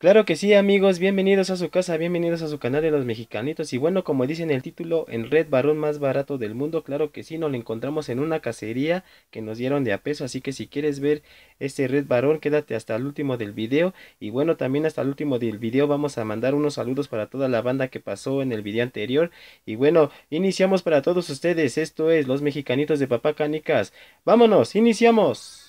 Claro que sí, amigos, bienvenidos a su casa, bienvenidos a su canal de los mexicanitos. Y bueno, como dice el título, en Red varón más barato del mundo, claro que sí, nos lo encontramos en una cacería que nos dieron de a peso. Así que si quieres ver este Red varón, quédate hasta el último del video. Y bueno, también hasta el último del video vamos a mandar unos saludos para toda la banda que pasó en el video anterior. Y bueno, iniciamos para todos ustedes. Esto es Los Mexicanitos de Papá Canicas. ¡Vámonos! ¡Iniciamos!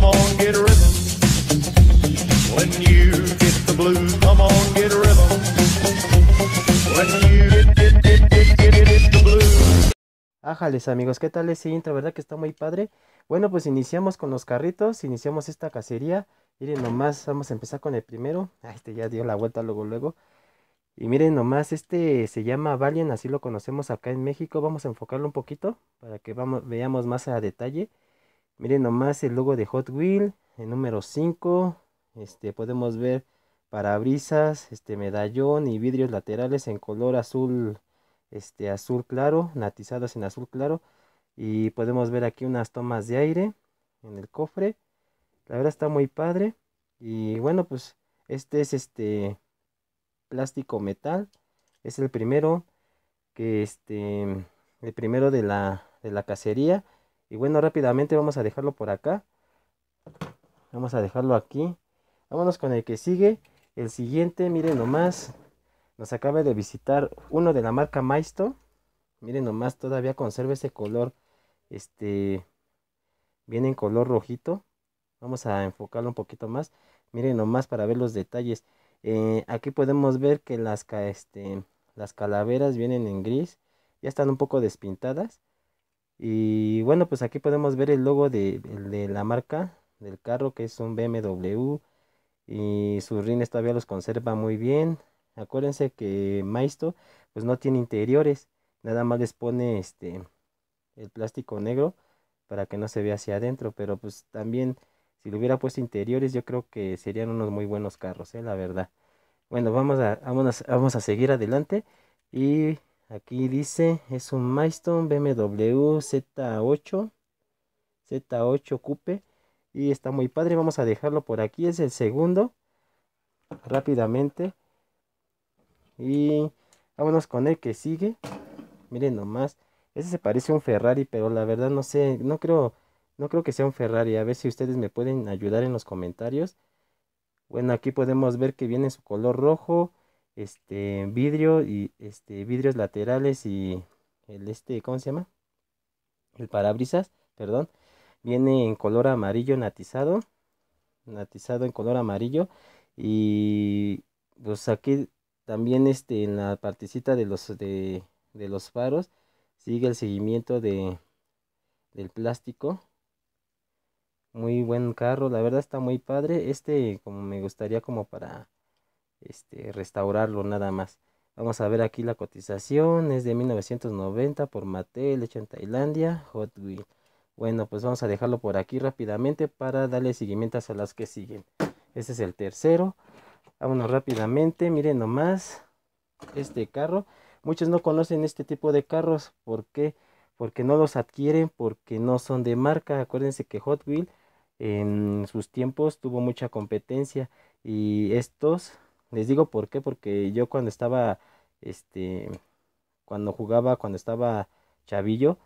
come Ájales amigos, ¿qué tal ese intro? ¿Verdad que está muy padre? Bueno, pues iniciamos con los carritos, iniciamos esta cacería. Miren nomás, vamos a empezar con el primero. Ah, este ya dio la vuelta luego, luego. Y miren nomás, este se llama Valiant, así lo conocemos acá en México. Vamos a enfocarlo un poquito para que veamos más a detalle. Miren nomás el logo de Hot Wheel, el número 5. Este, podemos ver parabrisas, este medallón y vidrios laterales en color azul, este azul claro, natizados en azul claro. Y podemos ver aquí unas tomas de aire en el cofre. La verdad está muy padre. Y bueno, pues este es este plástico metal. Es el primero que este, el primero de la, de la cacería. Y bueno, rápidamente vamos a dejarlo por acá. Vamos a dejarlo aquí. Vámonos con el que sigue. El siguiente, miren nomás. Nos acaba de visitar uno de la marca Maisto. Miren nomás, todavía conserva ese color. Este, viene en color rojito. Vamos a enfocarlo un poquito más. Miren nomás para ver los detalles. Eh, aquí podemos ver que las, este, las calaveras vienen en gris. Ya están un poco despintadas. Y bueno, pues aquí podemos ver el logo de, la marca del carro, que es un BMW. Y sus rines todavía los conserva muy bien. Acuérdense que Maisto pues no tiene interiores. Nada más les pone este el plástico negro para que no se vea hacia adentro. Pero pues también si le hubiera puesto interiores yo creo que serían unos muy buenos carros, ¿eh? la verdad. Bueno, vamos a, vamos a, vamos a seguir adelante y Aquí dice, es un Milestone BMW Z8, Z8 Coupe. Y está muy padre, vamos a dejarlo por aquí, es el segundo. Rápidamente. Y vámonos con el que sigue. Miren nomás, ese se parece a un Ferrari, pero la verdad no sé, no creo, no creo que sea un Ferrari. A ver si ustedes me pueden ayudar en los comentarios. Bueno, aquí podemos ver que viene su color rojo este vidrio y este vidrios laterales y el este cómo se llama el parabrisas perdón viene en color amarillo natizado natizado en color amarillo y los aquí también este en la partecita de los de, de los faros sigue el seguimiento de del plástico muy buen carro la verdad está muy padre este como me gustaría como para este, restaurarlo nada más. Vamos a ver aquí la cotización, es de 1990 por Mattel, hecho en Tailandia, Hot Wheel. Bueno, pues vamos a dejarlo por aquí rápidamente para darle seguimiento a las que siguen. Este es el tercero. Vámonos rápidamente, miren nomás este carro. Muchos no conocen este tipo de carros, ¿por qué? Porque no los adquieren, porque no son de marca. Acuérdense que Hot Wheel en sus tiempos tuvo mucha competencia y estos les digo por qué, porque yo cuando estaba, este, cuando jugaba, cuando estaba chavillo,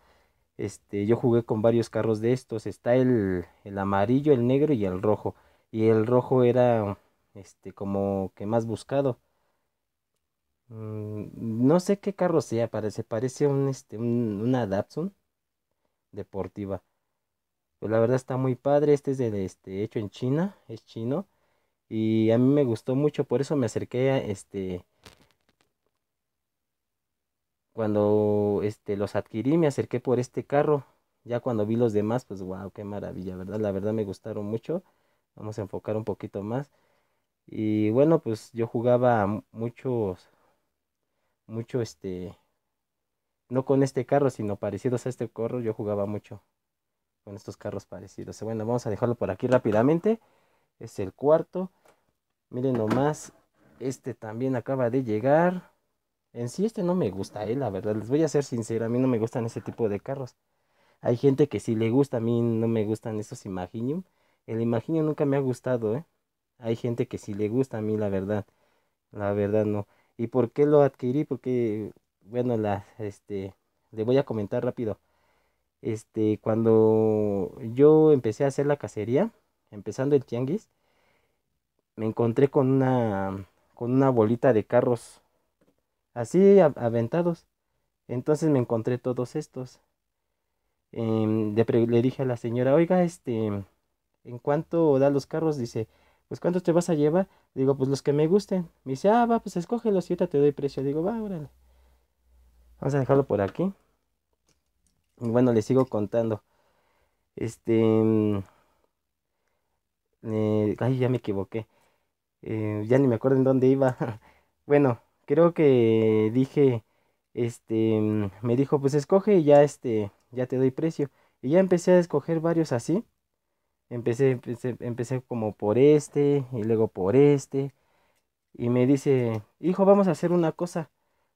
este, yo jugué con varios carros de estos. Está el, el amarillo, el negro y el rojo. Y el rojo era, este, como que más buscado. Mm, no sé qué carro sea, parece, parece un, este, una Datsun deportiva. Pero pues la verdad está muy padre. Este es de, este, hecho en China, es chino y a mí me gustó mucho, por eso me acerqué a este cuando este los adquirí, me acerqué por este carro. Ya cuando vi los demás, pues wow, qué maravilla, ¿verdad? La verdad me gustaron mucho. Vamos a enfocar un poquito más. Y bueno, pues yo jugaba muchos mucho este no con este carro, sino parecidos a este carro, yo jugaba mucho con estos carros parecidos. Bueno, vamos a dejarlo por aquí rápidamente es el cuarto. Miren nomás, este también acaba de llegar. En sí este no me gusta, eh, la verdad, les voy a ser sincero, a mí no me gustan ese tipo de carros. Hay gente que sí le gusta, a mí no me gustan esos Imaginium. El Imaginium nunca me ha gustado, eh. Hay gente que sí le gusta, a mí la verdad, la verdad no. ¿Y por qué lo adquirí? Porque, bueno, la, este, le voy a comentar rápido. Este, cuando yo empecé a hacer la cacería, empezando el tianguis, me encontré con una, con una bolita de carros así aventados. Entonces me encontré todos estos. Em, le, dije a la señora, oiga, este, ¿en cuánto da los carros? Dice, pues ¿cuántos te vas a llevar? Digo, pues los que me gusten. Me dice, ah, va, pues escógelos y ahorita te doy precio. Digo, va, órale. Vamos a dejarlo por aquí. Y bueno, le sigo contando. Este, eh, ay, ya me equivoqué. Eh, ya ni me acuerdo en dónde iba. bueno, creo que dije, este, me dijo, pues escoge y ya, este, ya te doy precio. Y ya empecé a escoger varios así. Empecé, empecé, empecé como por este y luego por este. Y me dice, hijo, vamos a hacer una cosa.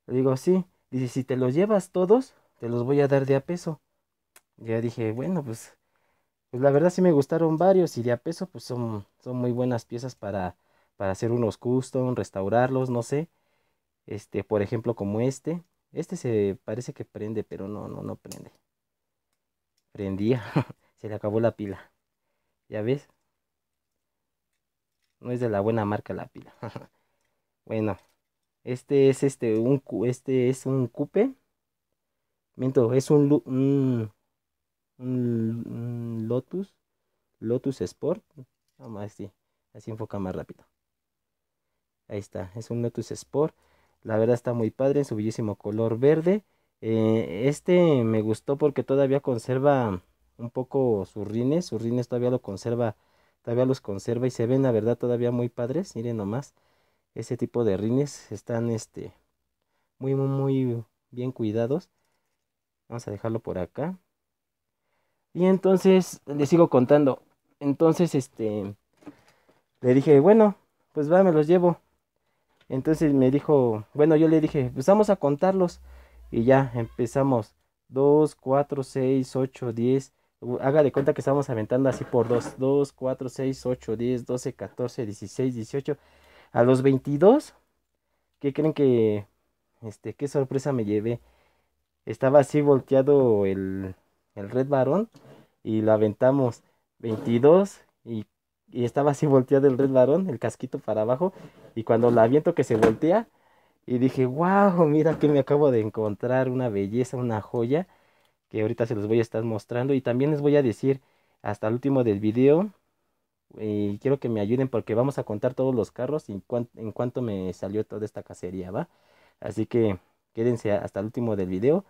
Le digo, sí. Dice, si te los llevas todos, te los voy a dar de a peso. Ya dije, bueno, pues pues la verdad sí me gustaron varios y de a peso pues son, son muy buenas piezas para, hacer unos custom, restaurarlos, no sé. Este, por ejemplo, como este. Este se parece que prende, pero no, no, no prende. Prendía. se le acabó la pila. ¿Ya ves? No es de la buena marca la pila. bueno, este es este, un, este es un coupe. Miento, es un, un un, Lotus, Lotus Sport, vamos así, así enfoca más rápido. Ahí está, es un Lotus Sport, la verdad está muy padre, en su bellísimo color verde. Eh, este me gustó porque todavía conserva un poco sus rines, sus rines todavía lo conserva, todavía los conserva y se ven la verdad todavía muy padres, miren nomás, ese tipo de rines están este muy muy muy bien cuidados. Vamos a dejarlo por acá. Y entonces le sigo contando. Entonces, este, le dije, bueno, pues va, me los llevo. Entonces me dijo, bueno, yo le dije, pues vamos a contarlos. Y ya empezamos. 2, 4, 6, 8, 10. Haga de cuenta que estamos aventando así por 2. 2, 4, 6, 8, 10, 12, 14, 16, 18. A los 22. ¿Qué creen que... Este, qué sorpresa me llevé? Estaba así volteado el, el Red varón y la aventamos 22 y, estaba así volteado el Red varón el casquito para abajo, y cuando la aviento que se voltea, y dije, wow, mira que me acabo de encontrar, una belleza, una joya, que ahorita se los voy a estar mostrando, y también les voy a decir hasta el último del video, y quiero que me ayuden porque vamos a contar todos los carros y en, cuanto me salió toda esta cacería, ¿va? Así que quédense hasta el último del video.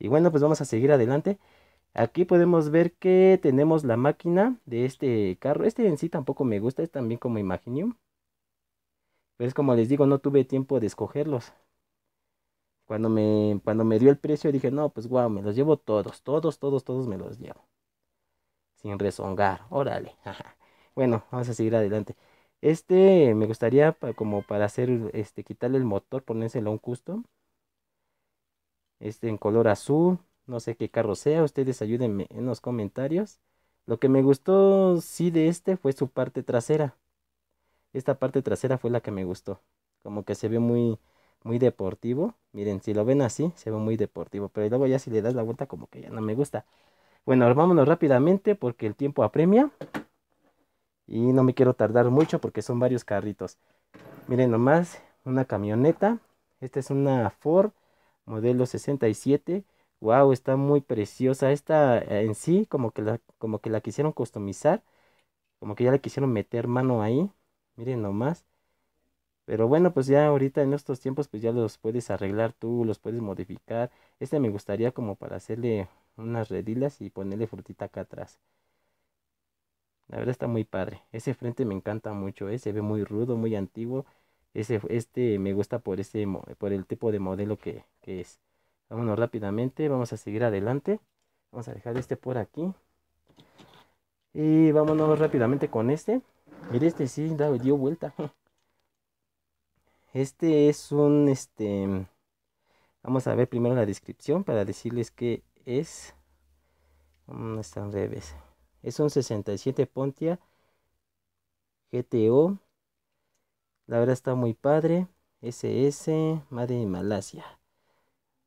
Y bueno, pues vamos a seguir adelante. Aquí podemos ver que tenemos la máquina de este carro. Este en sí tampoco me gusta, es también como Imaginium. Pero es como les digo, no tuve tiempo de escogerlos. Cuando me, cuando me dio el precio dije, no, pues guau, me los llevo todos, todos, todos, todos me los llevo. Sin rezongar, órale. bueno, vamos a seguir adelante. Este me gustaría como para hacer, este, quitarle el motor, ponérselo a un custom. Este en color azul. No sé qué carro sea, ustedes ayúdenme en los comentarios. Lo que me gustó sí de este fue su parte trasera. Esta parte trasera fue la que me gustó. Como que se ve muy, muy deportivo. Miren, si lo ven así, se ve muy deportivo. Pero luego ya si le das la vuelta como que ya no me gusta. Bueno, vámonos rápidamente porque el tiempo apremia. Y no me quiero tardar mucho porque son varios carritos. Miren nomás, una camioneta. Esta es una Ford modelo 67 wow, está muy preciosa. Esta eh, en sí, como que la, como que la quisieron customizar. Como que ya le quisieron meter mano ahí. Miren nomás. Pero bueno, pues ya ahorita en estos tiempos, pues ya los puedes arreglar tú, los puedes modificar. Este me gustaría como para hacerle unas redilas y ponerle frutita acá atrás. La verdad está muy padre. Ese frente me encanta mucho, eh, se ve muy rudo, muy antiguo. Ese, este me gusta por, ese, por el tipo de modelo que es vámonos rápidamente vamos a seguir adelante vamos a dejar este por aquí y vámonos rápidamente con este mire este sí dio vuelta este es un este vamos a ver primero la descripción para decirles que es no mm, está al revés es un 67 Pontia GTO la verdad está muy padre SS Madre de Malasia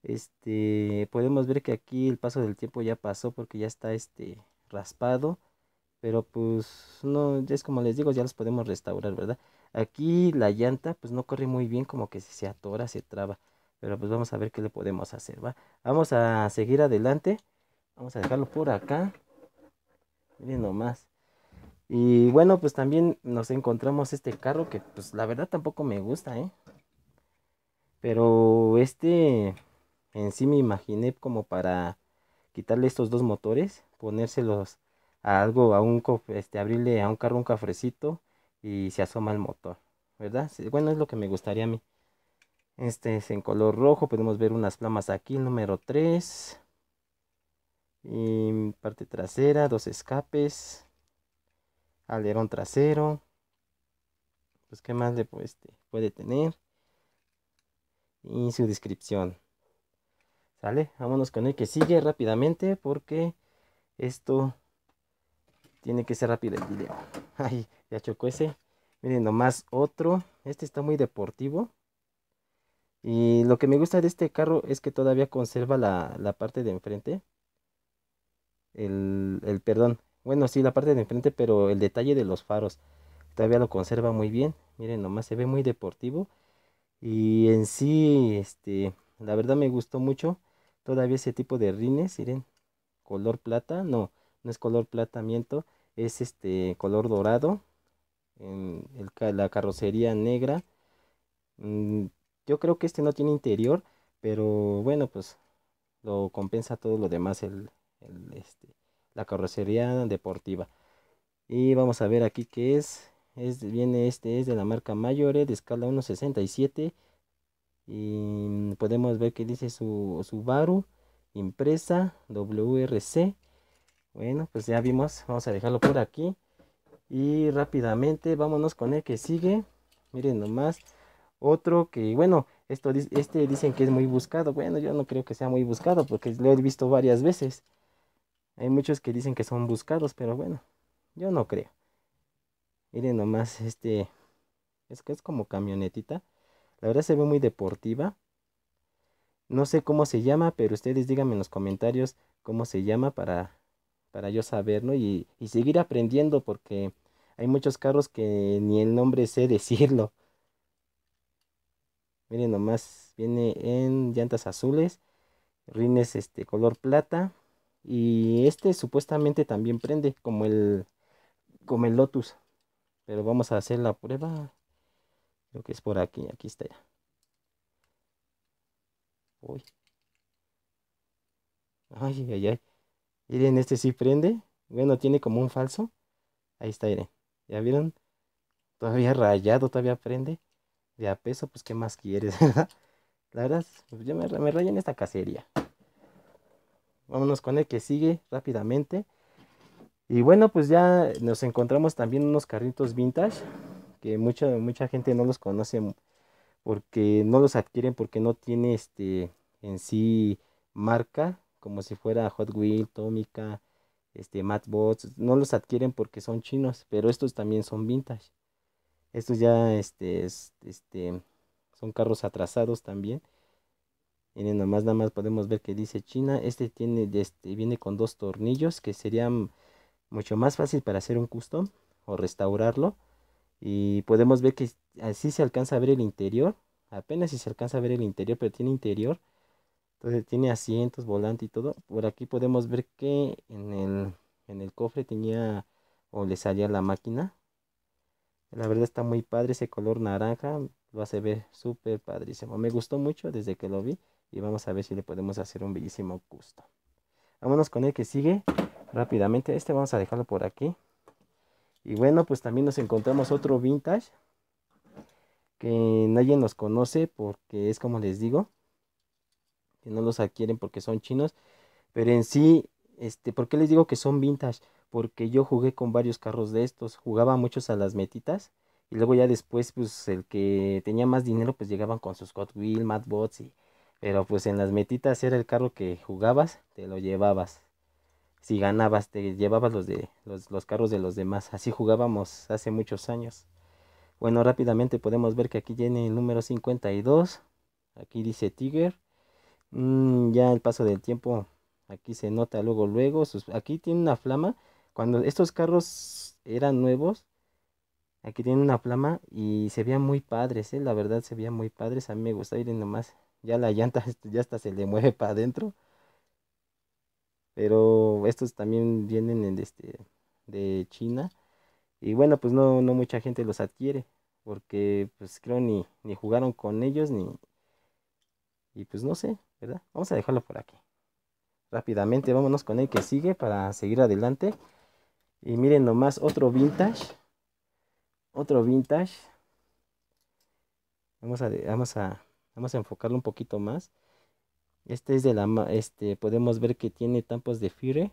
este, podemos ver que aquí el paso del tiempo ya pasó porque ya está este raspado. Pero pues no, ya es como les digo, ya los podemos restaurar, ¿verdad? Aquí la llanta pues no corre muy bien, como que se atora, se traba. Pero pues vamos a ver qué le podemos hacer, ¿va? Vamos a seguir adelante. Vamos a dejarlo por acá. Miren nomás. Y bueno, pues también nos encontramos este carro que pues la verdad tampoco me gusta, ¿eh? Pero este en sí me imaginé como para quitarle estos dos motores, ponérselos a algo, a un este, abrirle a un carro un cafrecito y se asoma el motor, ¿verdad? Bueno, es lo que me gustaría a mí. Este es en color rojo, podemos ver unas plamas aquí, número 3. Y parte trasera, dos escapes, alerón trasero. Pues qué más le puede, este, puede tener. Y su descripción. ¿Sale? Vámonos con el que sigue rápidamente porque esto tiene que ser rápido el video. Ay, ya chocó ese. Miren nomás otro. Este está muy deportivo. Y lo que me gusta de este carro es que todavía conserva la, parte de enfrente. El, el, perdón. Bueno, sí, la parte de enfrente, pero el detalle de los faros todavía lo conserva muy bien. Miren nomás, se ve muy deportivo. Y en sí, este, la verdad me gustó mucho. Todavía ese tipo de rines, miren, color plata, no, no es color plata, miento, es este color dorado, la carrocería negra. Mm, yo creo que este no tiene interior, pero bueno, pues lo compensa todo lo demás, el, este, la carrocería deportiva. Y vamos a ver aquí qué es. es viene este, es de la marca Mayore de escala 1.67 y podemos ver que dice su Subaru impresa WRC bueno pues ya vimos vamos a dejarlo por aquí y rápidamente vámonos con el que sigue miren nomás otro que bueno esto este dicen que es muy buscado bueno yo no creo que sea muy buscado porque lo he visto varias veces hay muchos que dicen que son buscados pero bueno yo no creo miren nomás este es que es como camionetita la verdad se ve muy deportiva. No sé cómo se llama, pero ustedes díganme en los comentarios cómo se llama para, para yo saberlo Y, seguir aprendiendo porque hay muchos carros que ni el nombre sé decirlo. Miren nomás, viene en llantas azules, rines este color plata y este supuestamente también prende como el como el Lotus. Pero vamos a hacer la prueba que es por aquí, aquí está ya. Uy. Ay, ay, ay. Miren, este sí prende. Bueno, tiene como un falso. Ahí está, miren. ¿Ya vieron? Todavía rayado, todavía prende. De a peso, pues, ¿qué más quieres, verdad? La verdad, pues, yo me, me en esta cacería. Vámonos con el que sigue rápidamente. Y bueno, pues ya nos encontramos también unos carritos vintage mucha, mucha gente no los conoce mm, porque no los adquieren porque no tiene este en sí marca, como si fuera Hot Wheels, Tomica, este, Matbots, no los adquieren porque son chinos, pero estos también son vintage. Estos ya este, este, son carros atrasados también. Miren, nomás nada más podemos ver que dice China. Este tiene, este, viene con dos tornillos que serían mucho más fácil para hacer un custom o restaurarlo y podemos ver que así se alcanza a ver el interior. Apenas si se alcanza a ver el interior, pero tiene interior. Entonces tiene asientos, volante y todo. Por aquí podemos ver que en el, en el cofre tenía o le salía la máquina. La verdad está muy padre ese color naranja. Lo hace ver súper padrísimo. Me gustó mucho desde que lo vi. Y vamos a ver si le podemos hacer un bellísimo gusto. Vámonos con el que sigue rápidamente. Este vamos a dejarlo por aquí. Y bueno, pues también nos encontramos otro vintage que nadie nos conoce porque es como les digo, que no los adquieren porque son chinos, pero en sí, este, ¿por qué les digo que son vintage? Porque yo jugué con varios carros de estos, jugaba muchos a las metitas y luego ya después pues el que tenía más dinero pues llegaban con sus Hot Wheel, Mad Bots y pero pues en las metitas era el carro que jugabas, te lo llevabas si ganabas te llevabas los de los, carros de los demás así jugábamos hace muchos años bueno rápidamente podemos ver que aquí tiene el número 52 aquí dice tiger mm, ya el paso del tiempo aquí se nota luego luego aquí tiene una flama cuando estos carros eran nuevos aquí tiene una flama y se veían muy padres ¿eh? la verdad se veían muy padres a mí me gusta ir nomás ya la llanta ya hasta se le mueve para adentro pero estos también vienen este, de China y bueno pues no, mucha gente los adquiere porque pues creo ni, ni jugaron con ellos ni y pues no sé, ¿verdad? Vamos a dejarlo por aquí. Rápidamente vámonos con el que sigue para seguir adelante. Y miren nomás otro vintage. Otro vintage. Vamos a, vamos vamos a enfocarlo un poquito más. Este es de la este podemos ver que tiene tampos de fire.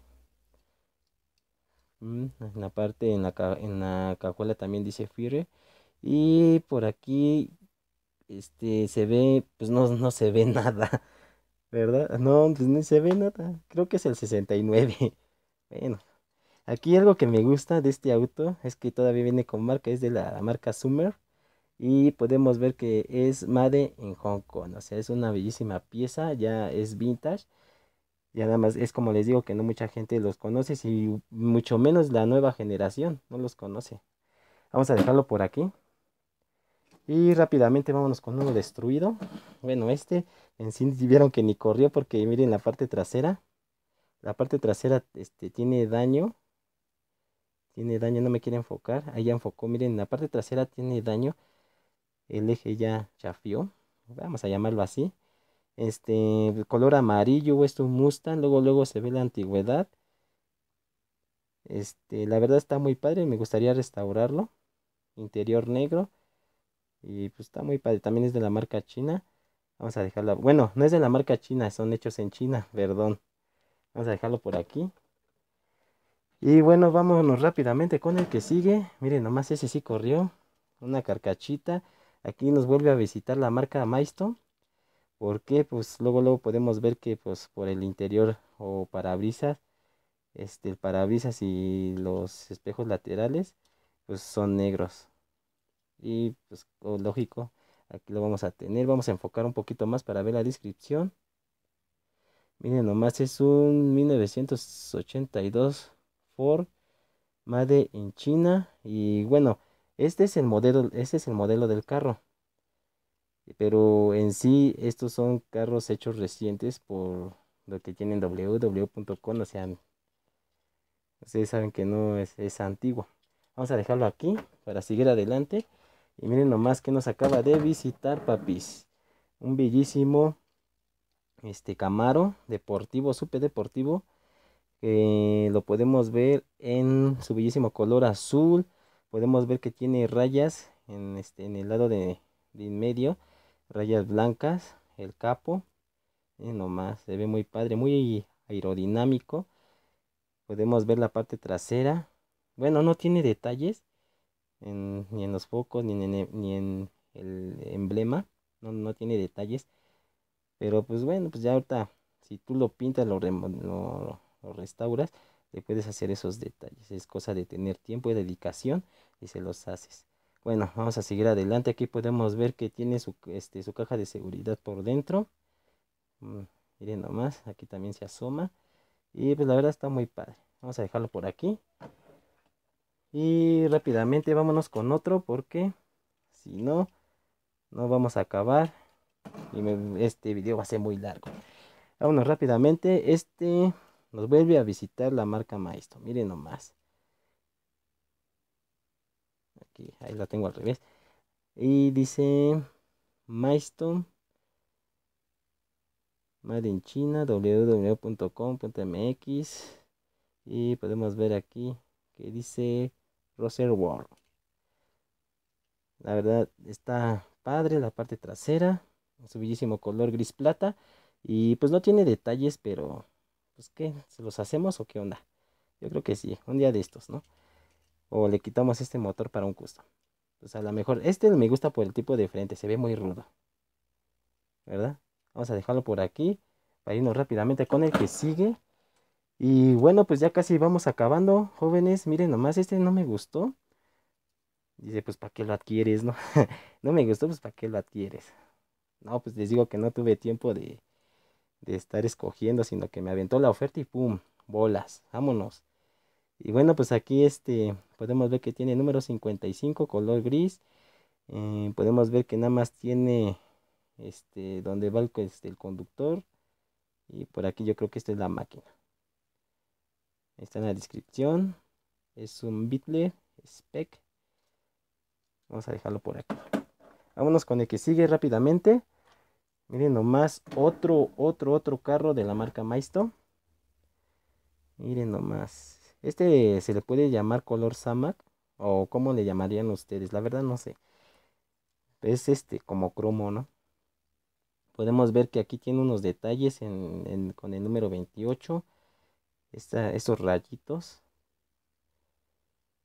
Mm, en la parte en la en la cajuela también dice fire y por aquí este se ve pues no no se ve nada. ¿Verdad? No, pues no se ve nada. Creo que es el 69. Bueno, aquí algo que me gusta de este auto es que todavía viene con marca, es de la marca Summer y podemos ver que es Made en Hong Kong, o sea, es una bellísima pieza, ya es vintage, Y nada más es como les digo que no mucha gente los conoce, y mucho menos la nueva generación no los conoce. Vamos a dejarlo por aquí. Y rápidamente vámonos con uno destruido. Bueno, este en sí vieron que ni corrió porque miren la parte trasera. La parte trasera este, tiene daño. Tiene daño, no me quiere enfocar. Ahí ya enfocó, miren, la parte trasera tiene daño el eje ya chafió, vamos a llamarlo así. Este, color amarillo, esto es un Mustang, luego luego se ve la antigüedad. Este, la verdad está muy padre, me gustaría restaurarlo. Interior negro. Y pues está muy padre, también es de la marca china. Vamos a dejarlo, bueno, no es de la marca china, son hechos en China, perdón. Vamos a dejarlo por aquí. Y bueno, vámonos rápidamente con el que sigue. Miren, nomás ese sí corrió. Una carcachita. Aquí nos vuelve a visitar la marca ¿Por Porque pues luego luego podemos ver que pues por el interior o parabrisas, este el parabrisas y los espejos laterales pues son negros. Y pues lógico, aquí lo vamos a tener, vamos a enfocar un poquito más para ver la descripción. Miren nomás, es un 1982 Ford Made en China. Y bueno, este es el modelo, este es el modelo del carro. Pero en sí, estos son carros hechos recientes por lo que tienen www.com, o sea, ustedes saben que no es, es antiguo. Vamos a dejarlo aquí para seguir adelante. Y miren nomás que nos acaba de visitar Papis. Un bellísimo este Camaro deportivo, super deportivo. lo podemos ver en su bellísimo color azul podemos ver que tiene rayas en, este, en el lado de, de en medio, rayas blancas, el capo, y nomás, se ve muy padre, muy aerodinámico. Podemos ver la parte trasera, bueno, no tiene detalles, ni en los focos, ni en, e, ni en el emblema, no, tiene detalles. Pero pues bueno, pues ya ahorita, si tú lo pintas, lo, lo, lo restauras, te puedes hacer esos detalles. Es cosa de tener tiempo y dedicación y se los haces. Bueno, vamos a seguir adelante. Aquí podemos ver que tiene su, este, caja de seguridad por dentro. Mm, miren nomás, aquí también se asoma. Y pues la verdad está muy padre. Vamos a dejarlo por aquí. Y rápidamente vámonos con otro porque si no, no vamos a acabar. Y este video va a ser muy largo. Vámonos rápidamente. Este nos vuelve a visitar la marca Maestro. Miren nomás. Aquí, ahí la tengo al revés. Y dice Maestro. Made China, www.com.mx. Y podemos ver aquí que dice Roser World. La verdad está padre la parte trasera. un bellísimo color gris plata. Y pues no tiene detalles, pero pues ¿qué? ¿Se los hacemos o qué onda? Yo creo que sí, un día de estos, ¿no? O le quitamos este motor para un custom. Pues a lo mejor, este me gusta por el tipo de frente, se ve muy rudo. ¿Verdad? Vamos a dejarlo por aquí para irnos rápidamente con el que sigue. Y bueno, pues ya casi vamos acabando, jóvenes. Miren nomás, este no me gustó. Dice, pues ¿para qué lo adquieres? No, no me gustó, pues ¿para qué lo adquieres? No, pues les digo que no tuve tiempo de, de estar escogiendo, sino que me aventó la oferta y ¡pum! Bolas, vámonos. Y bueno, pues aquí este, podemos ver que tiene número 55, color gris. Eh, podemos ver que nada más tiene este, donde va pues, el, conductor. Y por aquí yo creo que esta es la máquina. Está en la descripción. Es un beatle Spec. Vamos a dejarlo por aquí. Vámonos con el que sigue rápidamente. Miren nomás, otro, otro, otro carro de la marca Maisto. Miren nomás. Este se le puede llamar color Samac O como le llamarían ustedes. La verdad no sé. Es este, como cromo, ¿no? Podemos ver que aquí tiene unos detalles con el número 28. Esta, estos rayitos.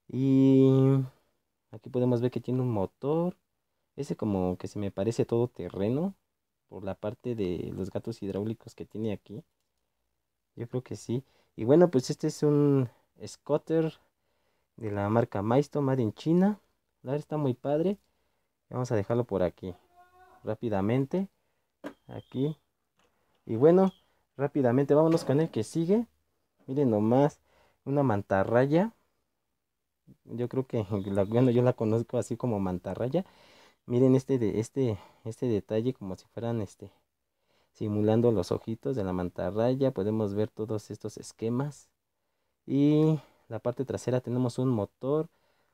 Y aquí podemos ver que tiene un motor. Ese como que se me parece todo terreno por la parte de los gatos hidráulicos que tiene aquí. Yo creo que sí. Y bueno, pues este es un scotter de la marca Maisto, Made in China. La está muy padre. Vamos a dejarlo por aquí. Rápidamente. Aquí. Y bueno, rápidamente vámonos con el que sigue. Miren nomás, una mantarraya. Yo creo que, la, yo la conozco así como mantarraya. Miren este de este este detalle como si fueran este simulando los ojitos de la mantarraya, podemos ver todos estos esquemas. Y la parte trasera tenemos un motor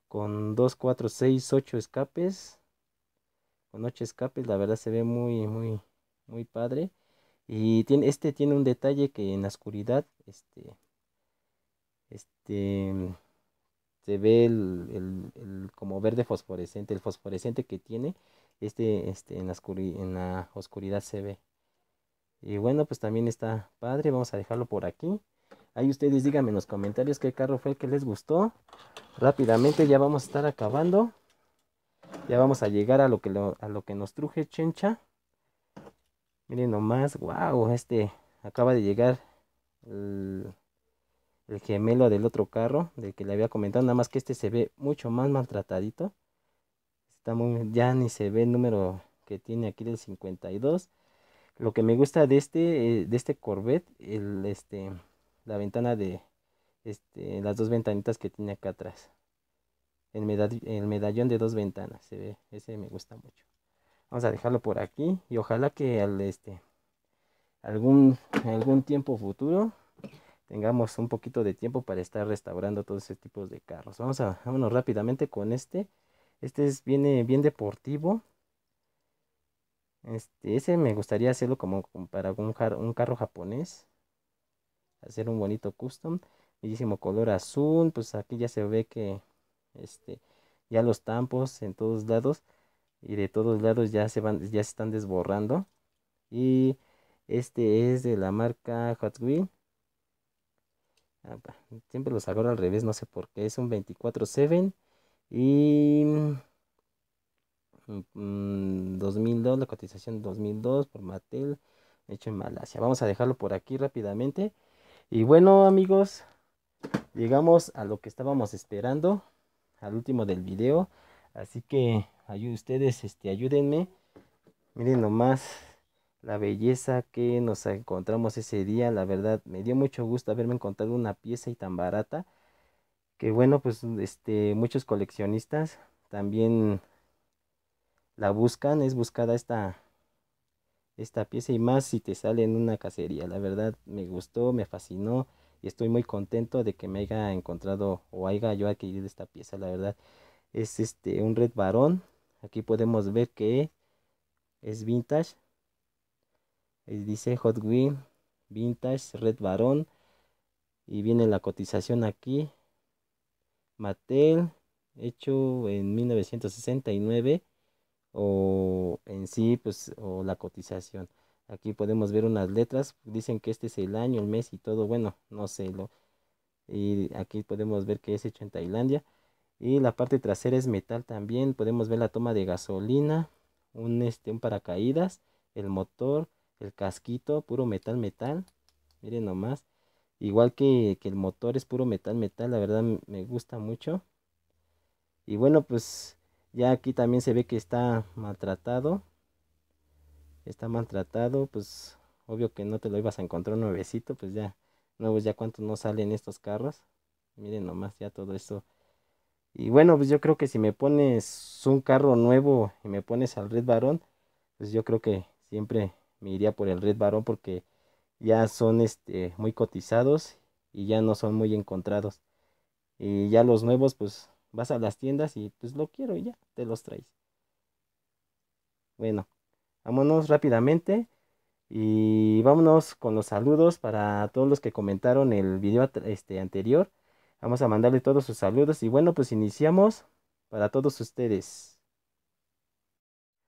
con 2 4 6 8 escapes. Con 8 escapes, la verdad se ve muy muy muy padre. Y tiene, este tiene un detalle que en la oscuridad este este se ve el, como verde fosforescente, el fosforescente que tiene, este, este en, la oscuridad se ve. Y bueno, pues también está padre, vamos a dejarlo por aquí. Ahí ustedes díganme en los comentarios qué carro fue el que les gustó. Rápidamente ya vamos a estar acabando. Ya vamos a llegar a lo que, a lo que nos truje Chencha. Miren nomás, wow, este acaba de llegar el el gemelo del otro carro, del que le había comentado, nada más que este se ve mucho más maltratadito. Está muy, ya ni se ve el número que tiene aquí del 52. Lo que me gusta de este, eh, de este Corvette, el, este, la ventana de este, las dos ventanitas que tiene acá atrás. El, el medallón de dos ventanas, se ve, ese me gusta mucho. Vamos a dejarlo por aquí y ojalá que al este algún algún tiempo futuro tengamos un poquito de tiempo para estar restaurando todos esos tipos de carros. Vamos a vámonos rápidamente con este. Este es, viene bien deportivo. Este, ese me gustaría hacerlo como, para un, carro japonés. Hacer un bonito custom. Bellísimo color azul. Pues aquí ya se ve que este, ya los tampos en todos lados. Y de todos lados ya se van, ya se están desborrando. Y este es de la marca Hot Wheels Ah, siempre los agarro al revés, no sé por qué. Es un 24-7 y... 2002, mm, la cotización 2002 por Mattel, hecho en Malasia. Vamos a dejarlo por aquí rápidamente. Y bueno, amigos, llegamos a lo que estábamos esperando, al último del video. Así que ustedes, este, ayúdenme. Miren nomás la belleza que nos encontramos ese día. La verdad, me dio mucho gusto haberme encontrado una pieza y tan barata. Que bueno, pues este, muchos coleccionistas también la buscan, es buscada esta, esta pieza y más si te sale en una cacería. La verdad, me gustó, me fascinó y estoy muy contento de que me haya encontrado o haya yo adquirido esta pieza. La verdad, es este un red varón. Aquí podemos ver que es vintage eh, dice Hot Wheel, Vintage Red Baron y viene la cotización aquí Mattel hecho en 1969 o en sí pues o la cotización aquí podemos ver unas letras dicen que este es el año el mes y todo bueno no sé lo y aquí podemos ver que es hecho en Tailandia y la parte trasera es metal también podemos ver la toma de gasolina un este un paracaídas el motor el casquito, puro metal, metal. Miren nomás. Igual que, el motor es puro metal, metal. La verdad me gusta mucho. Y bueno, pues ya aquí también se ve que está maltratado. Está maltratado, pues obvio que no te lo ibas a encontrar nuevecito, pues ya nuevos ya cuánto no salen estos carros. Miren nomás ya todo esto. Y bueno, pues yo creo que si me pones un carro nuevo y me pones al Red Barón, pues yo creo que siempre me iría por el red barón porque ya son este, muy cotizados y ya no son muy encontrados. Y ya los nuevos, pues vas a las tiendas y pues lo quiero y ya te los traes. Bueno, vámonos rápidamente y vámonos con los saludos para todos los que comentaron el video este, anterior. Vamos a mandarle todos sus saludos y bueno, pues iniciamos para todos ustedes.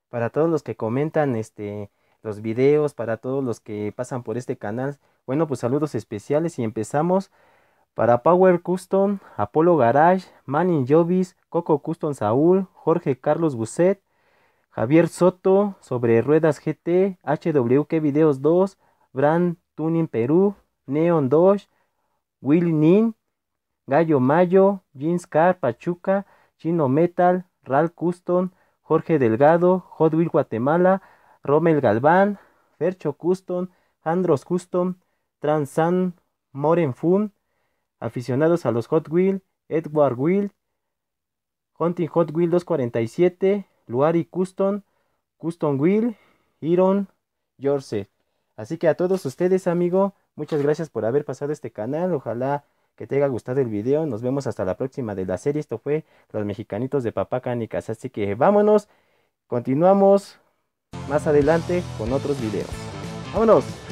Para todos los que comentan este los videos, para todos los que pasan por este canal. Bueno, pues saludos especiales y empezamos para Power Custom, Apolo Garage, Manning Jovis, Coco Custom Saúl, Jorge Carlos Buset, Javier Soto, Sobre Ruedas GT, HWK Videos 2, Brand Tuning Perú, Neon Dodge, Will Nin, Gallo Mayo, Jeans Car Pachuca, Chino Metal, Ral Custom, Jorge Delgado, Hot Wheel Guatemala, Rommel Galván, Fercho Custon, Andros Custom, Transan Moren Fun, aficionados a los Hot Wheels, Edward Will, Hunting Hot Wheel 247, Luari Custom, Custom Wheel, Iron, Yorse. Así que a todos ustedes, amigo, muchas gracias por haber pasado este canal. Ojalá que te haya gustado el video. Nos vemos hasta la próxima de la serie. Esto fue Los Mexicanitos de Papá Canicas. Así que vámonos, continuamos más adelante con otros videos. ¡Vámonos!